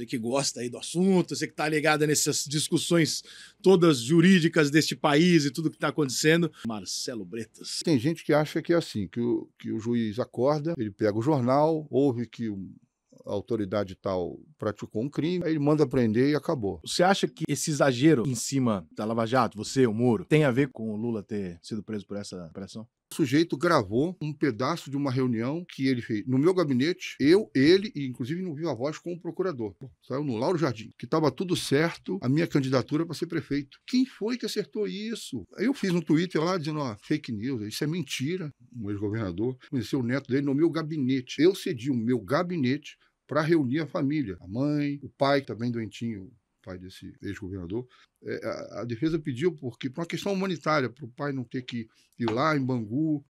Você que gosta aí do assunto, você que está ligado nessas discussões todas jurídicas deste país e tudo que está acontecendo. Marcelo Bretas. Tem gente que acha que é assim, que o, que o juiz acorda, ele pega o jornal, ouve que a autoridade tal praticou um crime, aí ele manda prender e acabou. Você acha que esse exagero em cima da Lava Jato, você, o Moro, tem a ver com o Lula ter sido preso por essa operação? O sujeito gravou um pedaço de uma reunião que ele fez no meu gabinete, eu, ele e inclusive viu a Voz com o procurador. Saiu no Lauro Jardim, que estava tudo certo a minha candidatura para ser prefeito. Quem foi que acertou isso? Eu fiz um Twitter lá dizendo, ó, fake news, isso é mentira. Um ex-governador conheceu o neto dele no meu gabinete. Eu cedi o meu gabinete para reunir a família, a mãe, o pai que está bem doentinho, pai desse ex-governador, é, a, a, defesa pediu porque por uma questão humanitária, para o pai não ter que ir lá em Bangu.